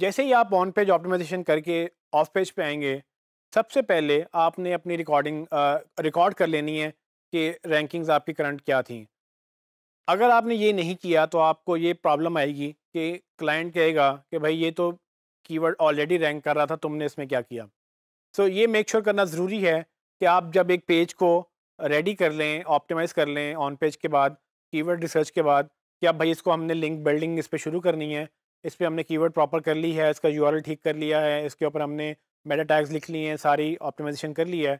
जैसे ही आप ऑन पेज ऑप्टिमाइजेशन करके ऑफ पेज पे आएंगे सबसे पहले आपने अपनी रिकॉर्डिंग रिकॉर्ड कर लेनी है कि रैंकिंग्स आपकी करंट क्या थी अगर आपने ये नहीं किया तो आपको ये प्रॉब्लम आएगी कि क्लाइंट कहेगा कि भाई ये तो कीवर्ड ऑलरेडी रैंक कर रहा था तुमने इसमें क्या किया सो so, ये मेक श्योर sure करना ज़रूरी है कि आप जब एक पेज को रेडी कर लें ऑप्टिमाइज़ कर लें ऑन पेज के बाद कीवर्ड रिसर्च के बाद कि आप भाई इसको हमने लिंक बिल्डिंग इस पर शुरू करनी है इस पर हमने कीवर्ड प्रॉपर कर ली है इसका यू ठीक कर लिया है इसके ऊपर हमने मेटा टैग्स लिख लिए हैं सारी ऑप्टिमाइजेशन कर ली है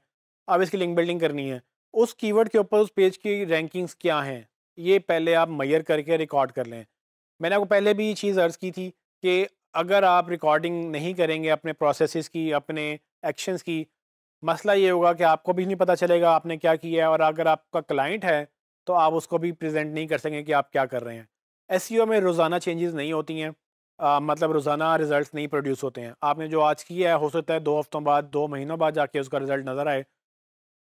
अब इसकी लिंक बिल्डिंग करनी है उस कीवर्ड के ऊपर उस पेज की रैंकिंग्स क्या हैं ये पहले आप मैयर करके रिकॉर्ड कर लें मैंने आपको पहले भी ये चीज़ अर्ज़ की थी कि अगर आप रिकॉर्डिंग नहीं करेंगे अपने प्रोसेस की अपने एक्शंस की मसला ये होगा कि आपको भी नहीं पता चलेगा आपने क्या किया है और अगर आपका क्लाइंट है तो आप उसको भी प्रेजेंट नहीं कर सकेंगे कि आप क्या कर रहे हैं एस e में रोज़ाना चेंजेस नहीं होती हैं आ, मतलब रोज़ाना रिज़ल्ट नहीं प्रोड्यूस होते हैं आपने जो आज किया है हो सकता है दो हफ्तों बाद दो महीनों बाद जाके उसका रिज़ल्ट नज़र आए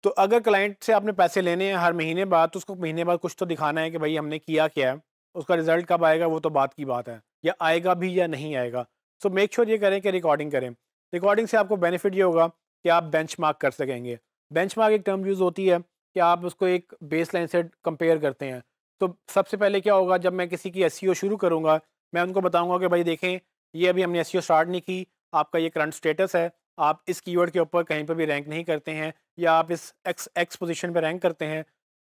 तो अगर क्लाइंट से आपने पैसे लेने हैं हर महीने बाद तो उसको महीने बाद कुछ तो दिखाना है कि भाई हमने किया क्या है उसका रिज़ल्ट कब आएगा वो तो बात की बात है या आएगा भी या नहीं आएगा सो मेक श्योर ये करें कि रिकॉर्डिंग करें रिकॉर्डिंग से आपको बेनिफिट ये होगा कि आप बेंच कर सकेंगे बेंच एक टर्म यूज़ होती है कि आप उसको एक बेस लाइन से कंपेयर करते हैं तो सबसे पहले क्या होगा जब मैं किसी की एस e शुरू करूँगा मैं उनको बताऊंगा कि भाई देखें ये अभी हमने एस स्टार्ट e नहीं की आपका ये करंट स्टेटस है आप इस कीवर्ड के ऊपर कहीं पर भी रैंक नहीं करते हैं या आप इस एक्स एक्स पोजिशन पर रैंक करते हैं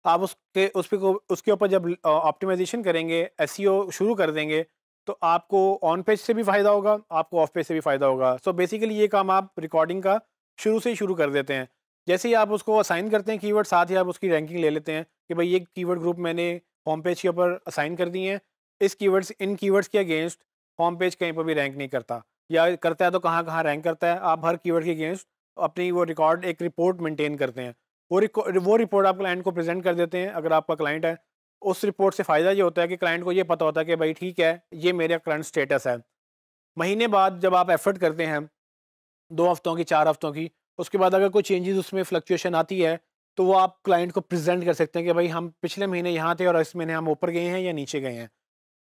आप उसके उस पर उसके ऊपर जब ऑप्टिमाइजेशन करेंगे एस e शुरू कर देंगे तो आपको ऑन पेज से भी फ़ायदा होगा आपको ऑफ पेज से भी फ़ायदा होगा सो so बेसिकली ये काम आप रिकॉर्डिंग का शुरू से ही शुरू कर देते हैं जैसे ही आप उसको असाइन करते हैं कीवर्ड साथ ही आप उसकी रैंकिंग ले लेते हैं कि भाई ये कीवर्ड ग्रुप मैंने होम पेज के ऊपर असाइन कर दिए हैं इस कीवर्ड्स इन कीवर्ड्स के अगेंस्ट होम पेज कहीं पर भी रैंक नहीं करता या करता है तो कहाँ कहाँ रैंक करता है आप हर कीवर्ड के अगेंस्ट अपनी वो रिकॉर्ड एक रिपोर्ट मेंटेन करते हैं वो वो रिपोर्ट आप क्लाइंट को प्रेजेंट कर देते हैं अगर आपका क्लाइंट है उस रिपोर्ट से फ़ायदा ये होता है कि क्लाइंट को ये पता होता है कि भाई ठीक है ये मेरा करंट स्टेटस है महीने बाद जब आप एफर्ट करते हैं दो हफ्तों की चार हफ्तों की उसके बाद अगर कोई चेंजेस उसमें फ्लक्चुएशन आती है तो वो आप क्लाइंट को प्रेजेंट कर सकते हैं कि भाई हम पिछले महीने यहाँ थे और इस महीने हम ऊपर गए हैं या नीचे गए हैं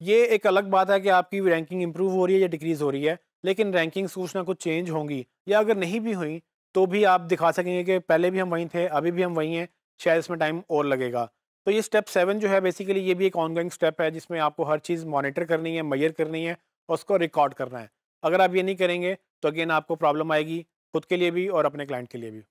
ये एक अलग बात है कि आपकी रैंकिंग इंप्रूव हो रही है या डिक्रीज़ हो रही है लेकिन रैंकिंग कुछ ना कुछ चेंज होंगी या अगर नहीं भी हुई तो भी आप दिखा सकेंगे कि पहले भी हम वहीं थे अभी भी हम वहीं हैं शायद इसमें टाइम और लगेगा तो ये स्टेप सेवन जो है बेसिकली ये भी एक ऑनगोइंग स्टेप है जिसमें आपको हर चीज़ मॉनिटर करनी है मैयर करनी है और उसको रिकॉर्ड करना है अगर आप ये नहीं करेंगे तो अगेन आपको प्रॉब्लम आएगी खुद के लिए भी और अपने क्लाइंट के लिए भी